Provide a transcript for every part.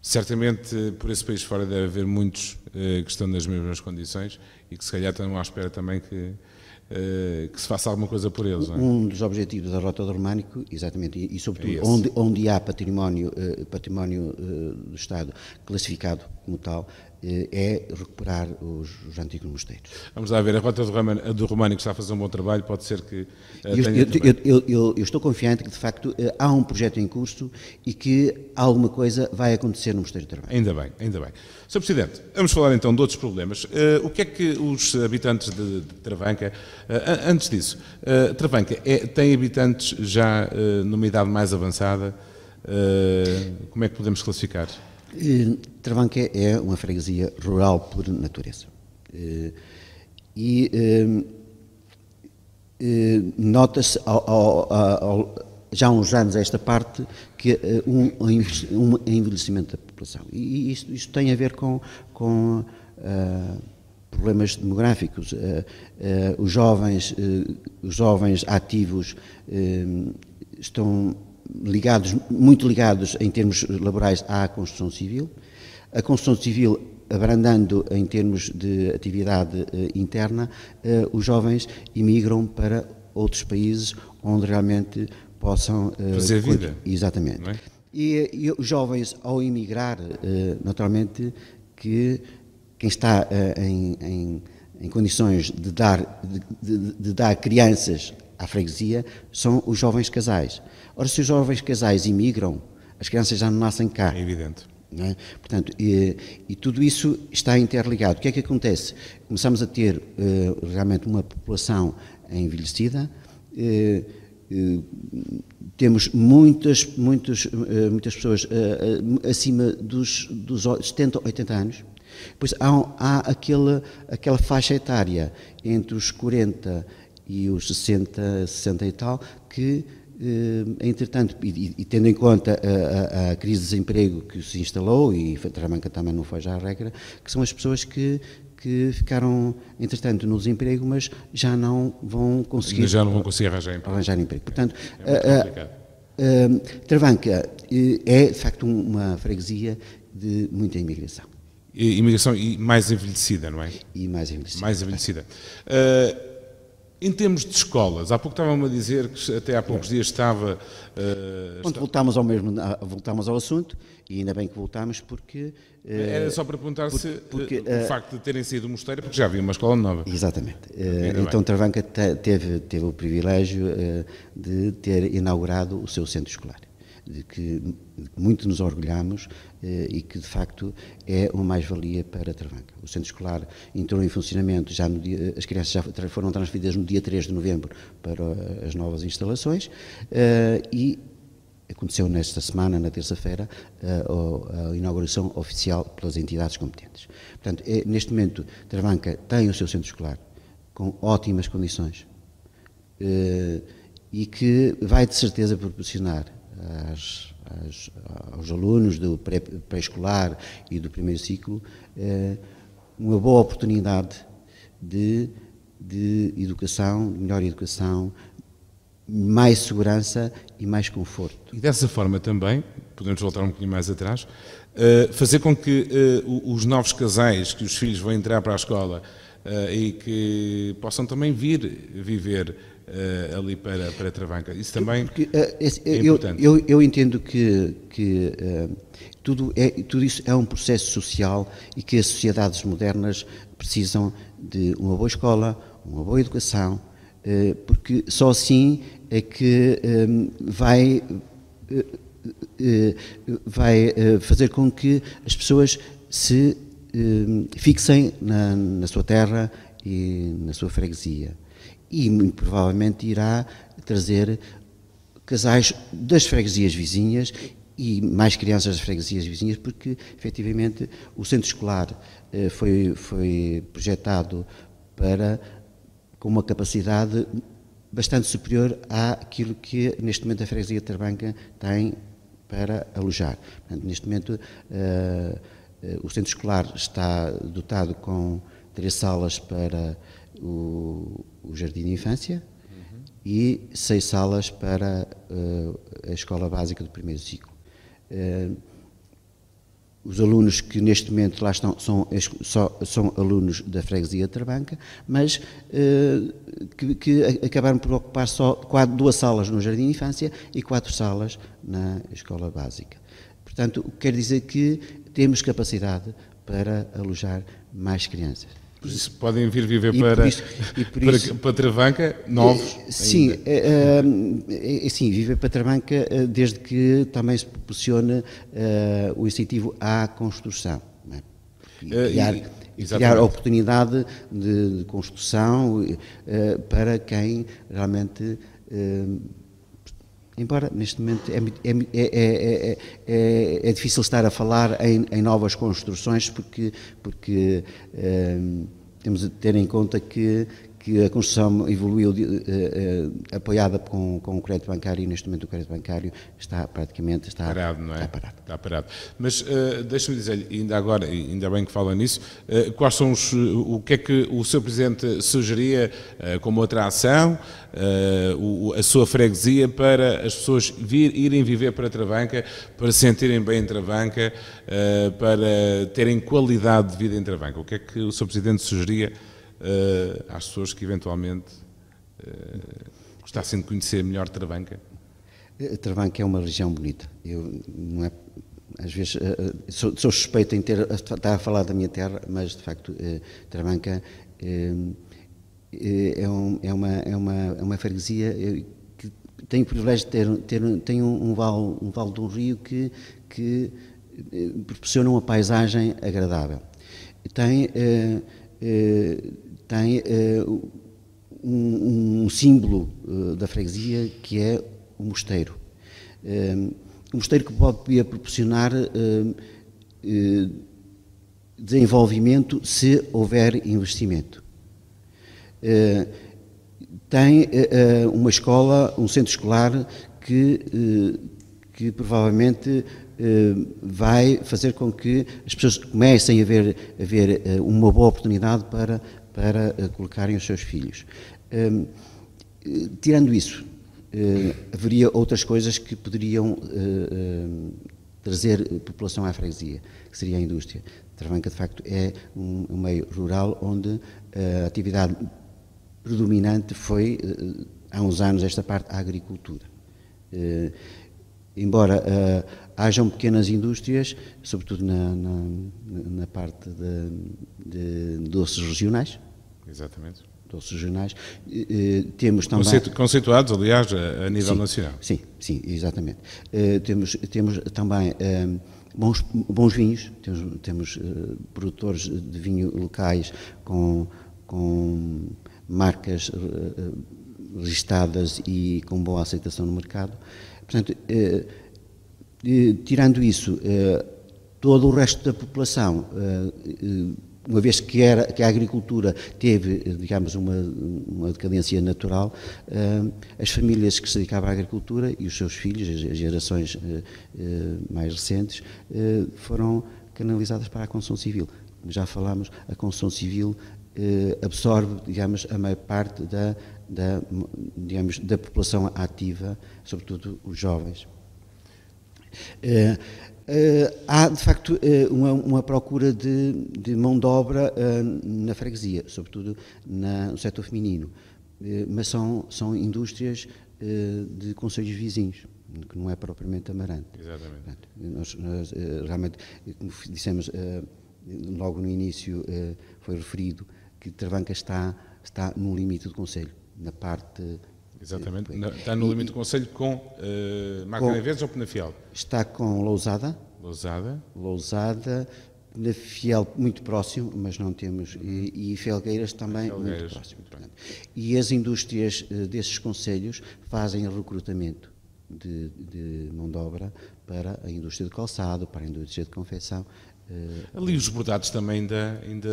Certamente eh, por esse país fora deve haver muitos eh, que estão nas mesmas condições e que se calhar estão à espera também que, eh, que se faça alguma coisa por eles. É? Um dos objetivos da Rota do Românico, exatamente, e, e sobretudo é onde, onde, há património, eh, património eh, do Estado classificado como tal, eh, é recuperar os, os, antigos mosteiros. Vamos lá ver, a Rota do Românico do está a fazer um bom trabalho, pode ser que. Eh, eu, eu, eu, eu, estou confiante que, de facto, eh, há um projeto em curso e que alguma coisa vai acontecer no Mosteiro de Trabalho. Ainda bem, ainda bem. Sr. Presidente, vamos falar então de outros problemas. Uh, o que é que os habitantes de, de Travanca, uh, antes disso, Travanca é, tem habitantes já numa idade mais avançada? como é que podemos classificar? Travanca é uma freguesia rural por natureza. Eh, e eh, eh, nota-se já há uns anos a esta parte que um, um envelhecimento da população. E isto, isto tem a ver com, com uh, problemas demográficos. Uh, uh, os, jovens, os jovens ativos estão ligados, muito ligados em termos laborais à construção civil, a construção civil abrandando em termos de atividade eh, interna, eh, os jovens imigram para outros países onde realmente possam eh, fazer vida. É? Exatamente. É? E, e, os jovens ao imigrar, eh, naturalmente que quem está em, em, em, condições de dar de, de, de dar crianças à freguesia são os jovens casais. Ora, se os jovens casais imigram, as crianças já não nascem cá. É evidente. É? Portanto, e, e, tudo isso está interligado. O que é que acontece? Começamos a ter uh, realmente uma população envelhecida, uh, uh, temos muitas, muitas, muitas pessoas acima dos, dos 70, 80 anos. Pois há, há aquela, aquela faixa etária entre os 40 e os 60, 60 e tal, que eh, entretanto, e, e, tendo em conta a, a, a, crise de desemprego que se instalou, e Tramanca também não foi já a regra, que são as pessoas que, que ficaram, entretanto, no desemprego, mas já não vão conseguir, já não vão conseguir arranjar emprego. Arranjar emprego. Portanto, é eh, Travanca eh, é, de facto, uma freguesia de muita imigração. E, imigração e mais envelhecida, não é? E mais envelhecida. Mais envelhecida. Uh, em termos de escolas, há pouco estavam a dizer que até há poucos dias estava. Uh, eh, voltámos ao mesmo, ah, voltámos ao assunto e ainda bem que voltámos porque. Uh, Era só para perguntar porque, se eh, porque, uh, o facto de terem sido mosteiro, porque já havia uma escola nova. Exatamente. então Travanca teve, teve o privilégio de ter inaugurado o seu centro escolar de que, de que muito nos orgulhamos eh, e que, de facto, é uma mais-valia para Travanca. O centro escolar entrou em funcionamento, já dia, as crianças já foram transferidas no dia 3 de novembro para as novas instalações eh, e aconteceu nesta semana, na terça-feira, eh, a, inauguração oficial pelas entidades competentes. Portanto, é, neste momento, Travanca tem o seu centro escolar com ótimas condições eh, e que vai de certeza proporcionar às, às, aos alunos do pré-escolar pré e do primeiro ciclo eh, uma boa oportunidade de, de educação, de melhor educação, mais segurança e mais conforto. E dessa forma também, podemos voltar um bocadinho mais atrás, eh, fazer com que eh, os novos casais que os filhos vão entrar para a escola e que possam também vir viver uh, ali para, para Travanca. Isso também Porque, uh, esse, é importante. Eu, eu, entendo que, que uh, tudo, é, tudo isso é um processo social e que as sociedades modernas precisam de uma boa escola, uma boa educação, porque só assim é que vai, vai fazer com que as pessoas se fixem na, na sua terra e na sua freguesia e muito provavelmente irá trazer casais das freguesias vizinhas e mais crianças das freguesias vizinhas, porque efetivamente o centro escolar eh, foi, foi projetado para com uma capacidade bastante superior àquilo que neste momento a freguesia de Trabanca tem para alojar. Portanto, neste momento eh, eh, o centro escolar está dotado com três salas para o, o Jardim de Infância uhum. e seis salas para uh, a Escola Básica do Primeiro Ciclo. Uh, os alunos que neste momento lá estão são, só, são alunos da freguesia de Trabanca, mas eh, que, que, acabaram por ocupar só quatro, duas salas no Jardim de Infância e quatro salas na Escola Básica. Portanto, quer dizer que temos capacidade para alojar mais crianças podem vir viver para, isso, para, para, Travanca, novos? Eh, sim, uh, sim, viver para Travanca desde que também se proporciona o incentivo à construção. É? Criar, e, criar oportunidade de, de construção para quem realmente Embora neste momento é é é, é, é, é, é difícil estar a falar em, em novas construções, porque, porque ehm, temos de ter em conta que, que a construção evoluiu eh, eh, apoiada com, com o crédito bancário e neste momento o crédito bancário está praticamente está parado, não é? Está parado. Está parado. Mas uh, deixa-me dizer-lhe, ainda agora, ainda bem que fala nisso, uh, quais são os, o que é que o Sr. Presidente sugeria uh, como outra ação, uh, o, a sua freguesia para as pessoas vir, irem viver para Travanca, para se sentirem bem em Travanca, para terem qualidade de vida em Travanca? O que é que o Sr. Presidente sugeria? uh, às pessoas que eventualmente uh, eh, gostassem de conhecer melhor Travanca? Eh, Travanca é uma região bonita. Eu não é às vezes sou, sou suspeito em ter estar a falar da minha terra, mas de facto Travanca é, um, é, uma é uma é uma freguesia que tem o privilégio de ter ter tem um, um vale um val de um rio que que proporciona uma paisagem agradável. Tem tem uh, um, um, símbolo uh, da freguesia que é o mosteiro. Um, eh, um mosteiro que pode proporcionar desenvolvimento se houver investimento. Tem uma escola, um centro escolar que, que provavelmente vai fazer com que as pessoas comecem a ver, a ver uma boa oportunidade para para eh, colocarem os seus filhos. Hum, tirando isso, eh, haveria outras coisas que poderiam eh, trazer população à freguesia, que seria a indústria. Travanca, de facto, é um, meio rural onde a atividade predominante foi, há uns anos, esta parte, a agricultura embora uh, hajam pequenas indústrias, sobretudo na, na, na parte de, de, doces regionais. Exatamente. Doces regionais. Uh, temos também. Conceitu conceituados, aliás, a, a nível sim, nacional. Sim, sim, exatamente. Uh, temos, temos também. Eh, bons, bons vinhos, temos, temos uh, produtores de vinho locais com, com marcas registradas e com boa aceitação no mercado. Portanto, eh, eh, tirando isso, eh, todo o resto da população, eh, uma vez que, era, que, a agricultura teve, digamos, uma, uma decadência natural, eh, as famílias que se dedicavam à agricultura e os seus filhos, as gerações eh, mais recentes, foram canalizadas para a construção civil. Como já falámos, a construção civil absorve, digamos, a maior parte da da, digamos, da população ativa, sobretudo os jovens. Eh, eh, há, de facto, eh, uma, uma procura de, de, mão de obra na freguesia, sobretudo na, no setor feminino, mas são, são indústrias de conselhos vizinhos que não é propriamente amarante. Exatamente. Portanto, nós, nós, realmente, como dissemos logo no início, foi referido que Travanca está, está no limite do Conselho na parte. Exatamente, de, eh, está no limite e, do Conselho com eh, uh, Vez ou Penafiel? Está com Lousada. Lousada. Lousada, Penafiel muito próximo, mas não temos, uhum. e, e, Felgueiras também ah, Felgueiras, muito próximo. Muito e as indústrias uh, desses conselhos fazem recrutamento. De, de, mão de obra para a indústria de calçado, para a indústria de confecção. Ali os bordados também ainda, ainda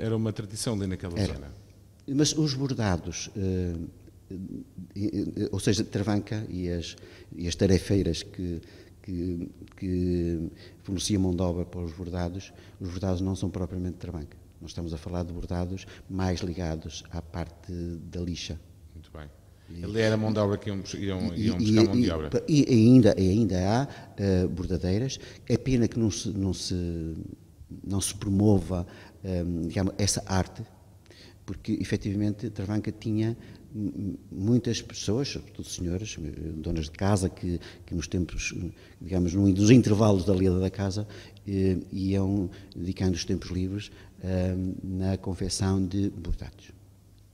era uma tradição ali naquela era. zona. Mas os bordados, eh, eh, ou seja, Travanca e as, e as tarefeiras que, que, que forneciam mão de obra para os bordados, os bordados não são propriamente Travanca. Nós estamos a falar de bordados mais ligados à parte da lixa. Muito bem. Ele era mão de obra que iam, iam, iam buscar mão de obra. E, ainda, ainda há uh, bordadeiras. É pena que não se, não se, não se promova um, digamos, essa arte porque efetivamente Travanca tinha muitas pessoas, sobretudo senhoras, eh, donas de casa, que, que nos tempos, eh, digamos, nos intervalos da lida da casa, eh, iam dedicando os tempos livres eh, na confecção de bordados.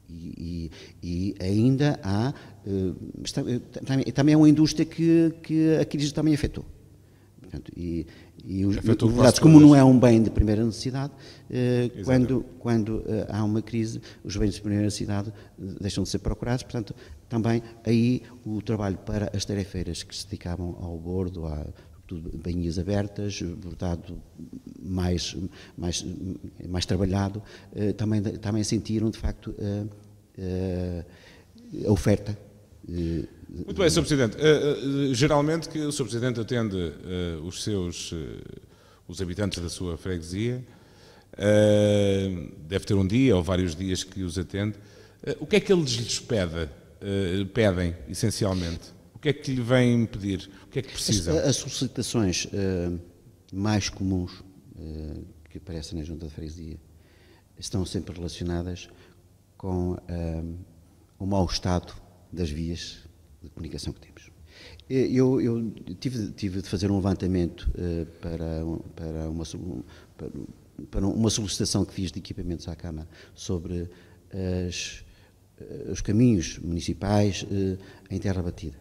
E, e, e, ainda há. Eh, eh também é uma indústria que, que a crise também afetou. Portanto, e, e os, os dados, como não é um bem de primeira necessidade, eh, quando, quando eh, há uma crise, os bens de primeira necessidade eh, deixam de ser procurados, portanto, também aí o trabalho para as tarefeiras que se dedicavam ao bordo, à bainhas abertas, bordado mais, mais, mais trabalhado, eh, também, também sentiram, de facto, eh, eh, a oferta muito bem, Sr. Presidente. Uh, uh, geralmente que o Sr. Presidente atende uh, os seus, os habitantes da sua freguesia, deve ter um dia ou vários dias que os atende. o que é que eles lhes pede, pedem, essencialmente? O que é que lhe vêm pedir? O que é que precisam? As, as solicitações mais comuns que aparecem na Junta de Freguesia estão sempre relacionadas com o mau estado das vias de comunicação que temos. Eh, eu, eu tive, tive, de fazer um levantamento uh, para, para, uma, para, para, uma solicitação que fiz de equipamentos à Câmara sobre as, eh, os caminhos municipais uh, em terra batida.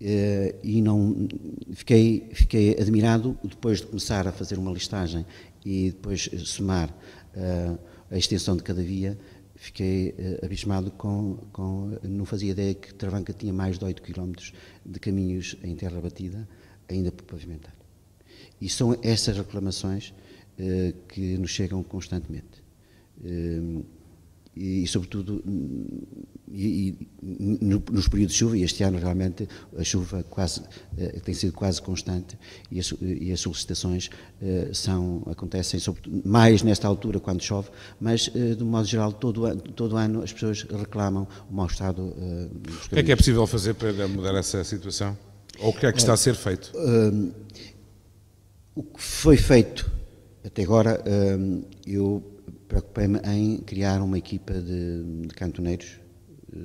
Uh, e não fiquei, fiquei admirado depois de começar a fazer uma listagem e depois somar a extensão de cada via fiquei uh, abismado com, com, Não fazia ideia que Travanca tinha mais de 8 km de caminhos em terra batida, ainda por pavimentar. E são essas reclamações uh, que nos chegam constantemente. Uh, e, e sobretudo, e, e, no, nos períodos de chuva, e este ano realmente a chuva quase, eh, tem sido quase constante e, as, e as solicitações eh, são, acontecem mais nesta altura quando chove, mas eh, de um modo geral todo, todo ano as pessoas reclamam o mau estado dos O que é que é possível fazer para mudar essa situação? Ou o que é que está a ser feito? o que foi feito até agora, eu preocupei-me em criar uma equipa de, de cantoneiros eh,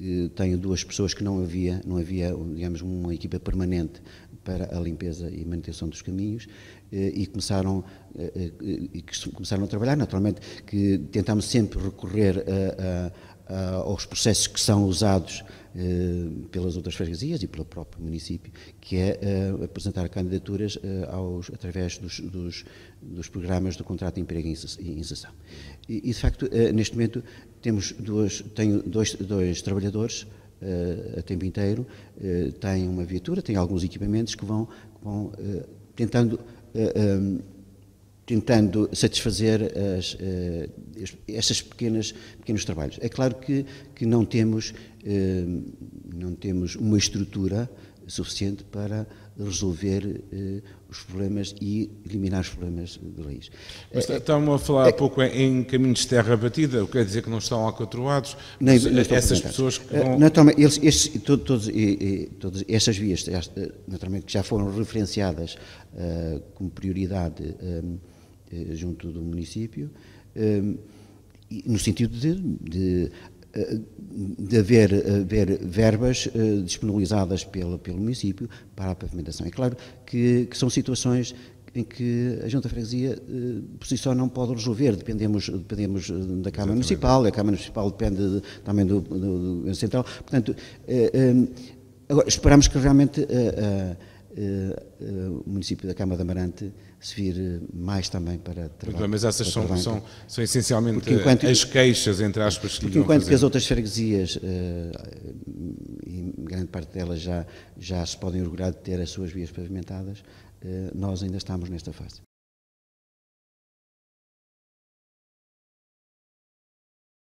eh, tenho duas pessoas que não havia, não havia, digamos, uma equipa permanente para a limpeza e manutenção dos caminhos eh, e começaram e começaram a trabalhar naturalmente que tentámos sempre recorrer a, a, aos processos que são usados eh, pelas outras freguesias e pelo próprio município, que é eh, apresentar candidaturas eh, aos, através dos, dos, dos programas do contrato de emprego e inserção. E, de facto, neste momento, temos duas, tenho dois, dois trabalhadores a tempo inteiro, têm uma viatura, têm alguns equipamentos que vão, que vão tentando tentando satisfazer as, eh, estas pequenas pequenos trabalhos. É claro que, que não temos eh, não temos uma estrutura suficiente para resolver eh, os problemas e eliminar os problemas de raiz. Mas é, estão a falar é há é, pouco em caminhos de terra batida, o que quer dizer que não estão alcatroados, não, não essas pessoas que vão... Naturalmente, eles, estes, todos, todos, e, todas estas vias, naturalmente, que já foram referenciadas uh, como prioridade um, eh, junto do município, eh, no sentido de, de eh, de haver, haver verbas disponibilizadas pelo, pelo município para a pavimentação. É claro que, que são situações em que a Junta de Freguesia por si só não pode resolver, dependemos, dependemos da Câmara Municipal, a Câmara Municipal depende também do, do, do, Central. Portanto, agora, esperamos que realmente Uh, uh, o município da Câmara de Amarante se vir eh, mais também para trabalhar. Mas essas são, são, são, essencialmente enquanto, as queixas, entre aspas, que Porque enquanto que as outras freguesias, uh, e grande parte delas já, já se podem orgulhar de ter as suas vias pavimentadas, nós ainda estamos nesta fase.